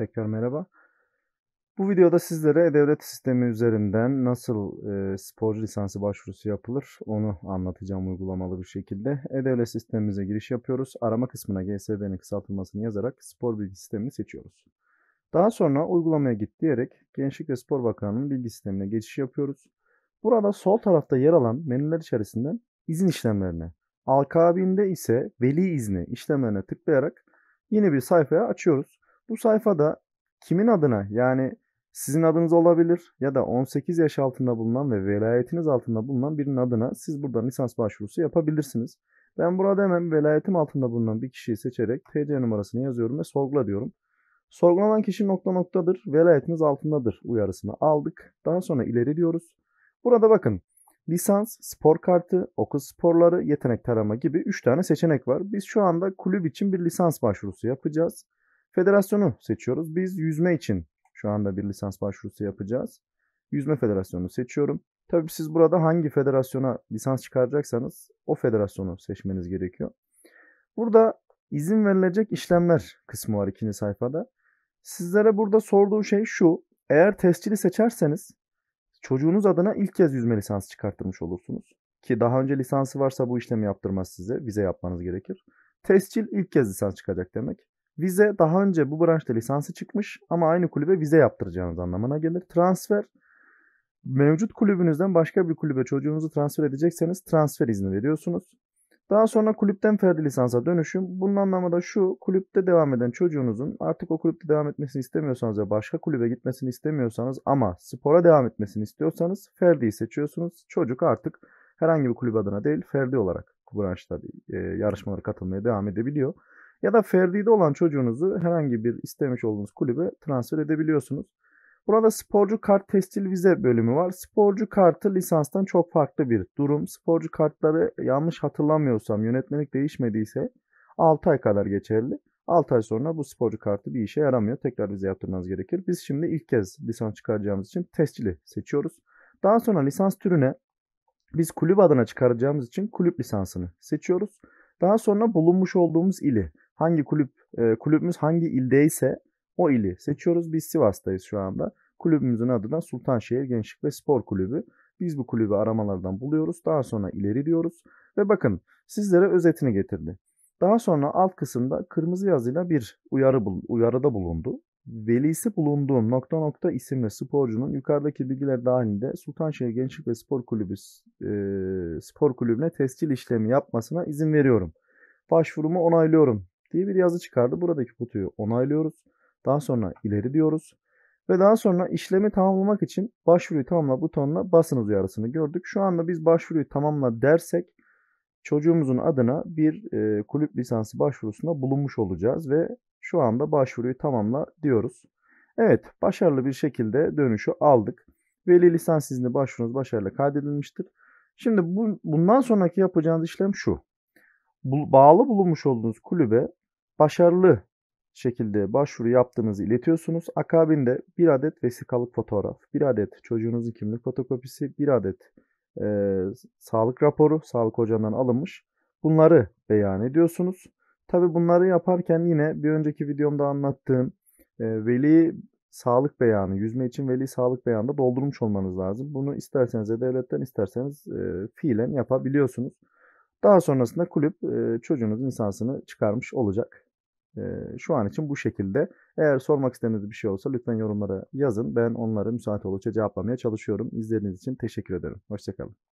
Tekrar merhaba. Bu videoda sizlere e-devlet sistemi üzerinden nasıl e, sporcu lisansı başvurusu yapılır onu anlatacağım uygulamalı bir şekilde. E-devlet sistemimize giriş yapıyoruz. Arama kısmına GSB'nin kısaltılmasını yazarak spor bilgi sistemini seçiyoruz. Daha sonra uygulamaya git diyerek Gençlik ve Spor Bakanlığı'nın bilgi sistemine geçiş yapıyoruz. Burada sol tarafta yer alan menüler içerisinden izin işlemlerine, akabinde ise veli izni işlemlerine tıklayarak yeni bir sayfaya açıyoruz. Bu sayfada kimin adına yani sizin adınız olabilir ya da 18 yaş altında bulunan ve velayetiniz altında bulunan birinin adına siz burada lisans başvurusu yapabilirsiniz. Ben burada hemen velayetim altında bulunan bir kişiyi seçerek TC numarasını yazıyorum ve sorgula diyorum. Sorgulanan kişi nokta noktadır, velayetiniz altındadır uyarısını aldık. Daha sonra ileri diyoruz. Burada bakın lisans, spor kartı, okul sporları, yetenek tarama gibi 3 tane seçenek var. Biz şu anda kulüp için bir lisans başvurusu yapacağız. Federasyonu seçiyoruz. Biz yüzme için şu anda bir lisans başvurusu yapacağız. Yüzme federasyonunu seçiyorum. Tabii siz burada hangi federasyona lisans çıkaracaksanız o federasyonu seçmeniz gerekiyor. Burada izin verilecek işlemler kısmı var ikinci sayfada. Sizlere burada sorduğu şey şu. Eğer tescili seçerseniz çocuğunuz adına ilk kez yüzme lisansı çıkarttırmış olursunuz. Ki daha önce lisansı varsa bu işlemi yaptırmaz size. Vize yapmanız gerekir. Tescil ilk kez lisans çıkacak demek. Vize daha önce bu branşta lisansı çıkmış ama aynı kulübe vize yaptıracağınız anlamına gelir. Transfer mevcut kulübünüzden başka bir kulübe çocuğunuzu transfer edecekseniz transfer izni veriyorsunuz. Daha sonra kulüpten ferdi lisansa dönüşüm. Bunun anlamı da şu kulüpte devam eden çocuğunuzun artık o kulüpte devam etmesini istemiyorsanız ya başka kulübe gitmesini istemiyorsanız ama spora devam etmesini istiyorsanız ferdiyi seçiyorsunuz. Çocuk artık herhangi bir kulüp adına değil ferdi olarak branşta e, yarışmalara katılmaya devam edebiliyor ya da Ferdi'de olan çocuğunuzu herhangi bir istemiş olduğunuz kulübe transfer edebiliyorsunuz. Burada sporcu kart Testil vize bölümü var. Sporcu kartı lisanstan çok farklı bir durum. Sporcu kartları yanlış hatırlamıyorsam yönetmelik değişmediyse 6 ay kadar geçerli. 6 ay sonra bu sporcu kartı bir işe yaramıyor. Tekrar vize yaptırmanız gerekir. Biz şimdi ilk kez lisans çıkaracağımız için testil'i seçiyoruz. Daha sonra lisans türüne biz kulüp adına çıkaracağımız için kulüp lisansını seçiyoruz. Daha sonra bulunmuş olduğumuz ili Hangi kulüp, e, kulübümüz hangi ildeyse o ili seçiyoruz. Biz Sivas'tayız şu anda. Kulübümüzün adı da Sultanşehir Gençlik ve Spor Kulübü. Biz bu kulübü aramalardan buluyoruz. Daha sonra ileri diyoruz. Ve bakın sizlere özetini getirdi. Daha sonra alt kısımda kırmızı yazıyla bir uyarı bul uyarıda bulundu. Velisi bulunduğum nokta nokta isimli sporcunun yukarıdaki bilgiler dahilinde Sultanşehir Gençlik ve Spor Kulübü e, spor kulübüne tescil işlemi yapmasına izin veriyorum. Başvurumu onaylıyorum diye bir yazı çıkardı. Buradaki kutuyu onaylıyoruz. Daha sonra ileri diyoruz. Ve daha sonra işlemi tamamlamak için başvuruyu tamamla butonuna basınız uyarısını gördük. Şu anda biz başvuruyu tamamla dersek çocuğumuzun adına bir e, kulüp lisansı başvurusunda bulunmuş olacağız ve şu anda başvuruyu tamamla diyoruz. Evet başarılı bir şekilde dönüşü aldık. Veli lisans izni başvurunuz başarılı kaydedilmiştir. Şimdi bu, bundan sonraki yapacağınız işlem şu. Bu, bağlı bulunmuş olduğunuz kulübe başarılı şekilde başvuru yaptığınızı iletiyorsunuz. Akabinde bir adet vesikalık fotoğraf, bir adet çocuğunuzun kimlik fotokopisi, bir adet e, sağlık raporu, sağlık hocandan alınmış. Bunları beyan ediyorsunuz. Tabi bunları yaparken yine bir önceki videomda anlattığım e, veli sağlık beyanı, yüzme için veli sağlık beyanı da doldurmuş olmanız lazım. Bunu isterseniz de devletten isterseniz e, fiilen yapabiliyorsunuz. Daha sonrasında kulüp e, çocuğunuz insansını çıkarmış olacak şu an için bu şekilde. Eğer sormak istediğiniz bir şey olsa lütfen yorumlara yazın. Ben onları müsait oldukça cevaplamaya çalışıyorum. İzlediğiniz için teşekkür ederim. Hoşçakalın.